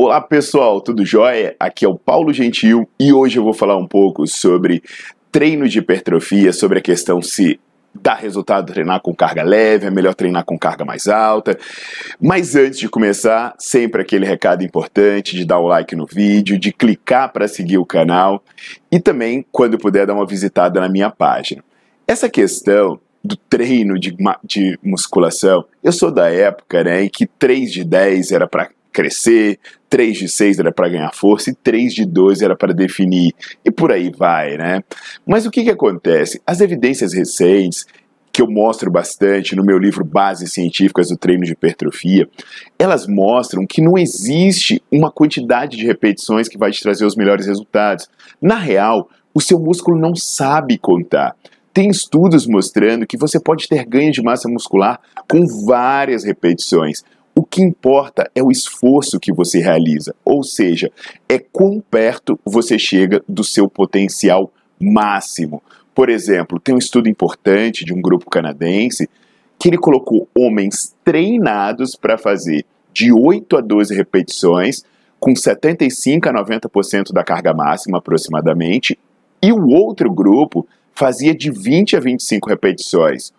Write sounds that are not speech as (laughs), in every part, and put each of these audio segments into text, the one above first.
Olá pessoal, tudo jóia? Aqui é o Paulo Gentil e hoje eu vou falar um pouco sobre treino de hipertrofia, sobre a questão se dá resultado treinar com carga leve, é melhor treinar com carga mais alta. Mas antes de começar, sempre aquele recado importante de dar o um like no vídeo, de clicar para seguir o canal e também, quando puder, dar uma visitada na minha página. Essa questão do treino de, de musculação, eu sou da época né, em que 3 de 10 era para crescer, 3 de 6 era para ganhar força e 3 de 12 era para definir, e por aí vai, né? Mas o que, que acontece? As evidências recentes, que eu mostro bastante no meu livro Bases Científicas do Treino de Hipertrofia, elas mostram que não existe uma quantidade de repetições que vai te trazer os melhores resultados. Na real, o seu músculo não sabe contar. Tem estudos mostrando que você pode ter ganho de massa muscular com várias repetições, o que importa é o esforço que você realiza, ou seja, é quão perto você chega do seu potencial máximo. Por exemplo, tem um estudo importante de um grupo canadense que ele colocou homens treinados para fazer de 8 a 12 repetições, com 75 a 90% da carga máxima aproximadamente, e o outro grupo fazia de 20 a 25 repetições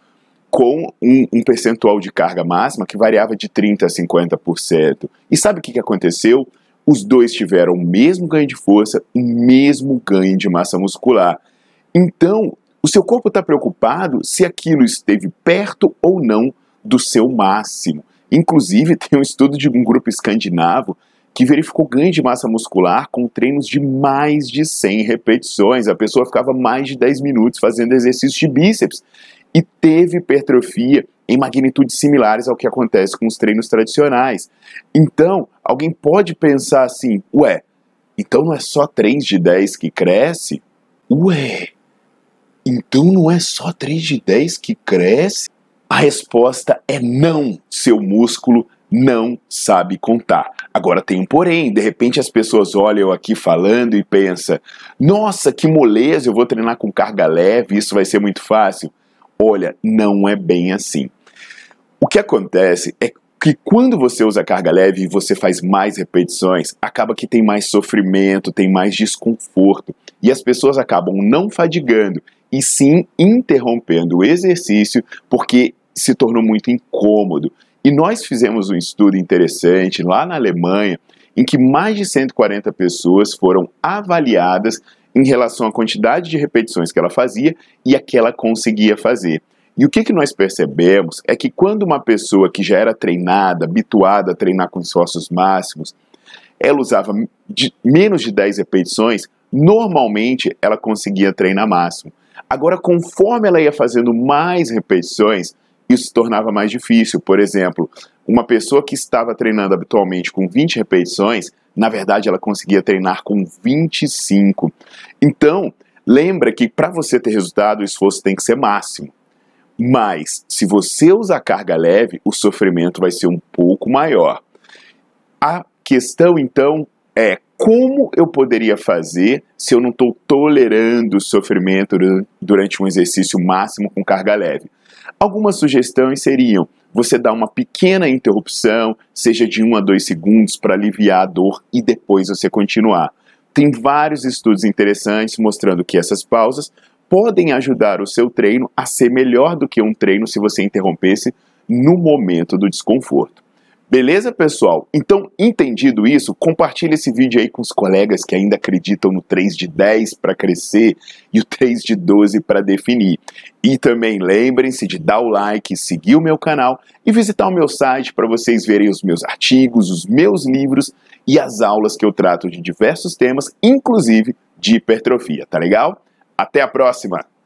com um, um, percentual de carga máxima que variava de 30% a 50%. E sabe o que, que aconteceu? Os dois tiveram o mesmo ganho de força, o mesmo ganho de massa muscular. Então, o seu corpo está preocupado se aquilo esteve perto ou não do seu máximo. Inclusive, (laughs) tem um estudo de um grupo escandinavo que verificou ganho de massa muscular com treinos de mais de 100 repetições. A pessoa ficava mais de 10 minutos fazendo exercícios de bíceps e teve hipertrofia em magnitudes similares ao que acontece com os treinos tradicionais. Então, alguém pode pensar assim: ué, então não é só 3 de 10 que cresce? Ué, então não é só 3 de 10 que cresce? A resposta é não. Seu músculo não sabe contar. Agora tem um porém, de repente as pessoas olham aqui falando e pensam: "Nossa, que moleza, eu vou treinar com carga leve, isso vai ser muito fácil" olha, não é bem assim. O que acontece é que quando você usa carga leve e você faz mais repetições, acaba que tem mais sofrimento, tem mais desconforto e as pessoas acabam não fadigando e sim interrompendo o exercício porque se tornou muito incômodo. E nós fizemos um estudo interessante lá na Alemanha em que mais de 140 pessoas foram avaliadas em relação à quantidade de repetições que ela fazia e a que ela conseguia fazer. E o que, que nós percebemos é que quando uma pessoa que já era treinada, habituada a treinar com esforços máximos, ela usava de, menos de 10 repetições, normalmente ela conseguia treinar máximo. Agora, conforme ela ia fazendo mais repetições, isso se tornava mais difícil. Por exemplo, uma pessoa que estava treinando habitualmente com 20 repetições, na verdade, ela conseguia treinar com 25. Então, lembra que para você ter resultado, o esforço tem que ser máximo. Mas, se você usar carga leve, o sofrimento vai ser um pouco maior. A questão, então, é como eu poderia fazer se eu não estou tolerando o sofrimento durante um exercício máximo com carga leve? Algumas sugestões seriam você dá uma pequena interrupção, seja de 1 a 2 segundos, para aliviar a dor e depois você continuar. Tem vários estudos interessantes mostrando que essas pausas podem ajudar o seu treino a ser melhor do que um treino se você interrompesse no momento do desconforto. Beleza, pessoal? Então, entendido isso, compartilhe esse vídeo aí com os colegas que ainda acreditam no 3 de 10 para crescer e o 3 de 12 para definir. E também lembrem-se de dar o like, seguir o meu canal e visitar o meu site para vocês verem os meus artigos, os meus livros e as aulas que eu trato de diversos temas, inclusive de hipertrofia, tá legal? Até a próxima!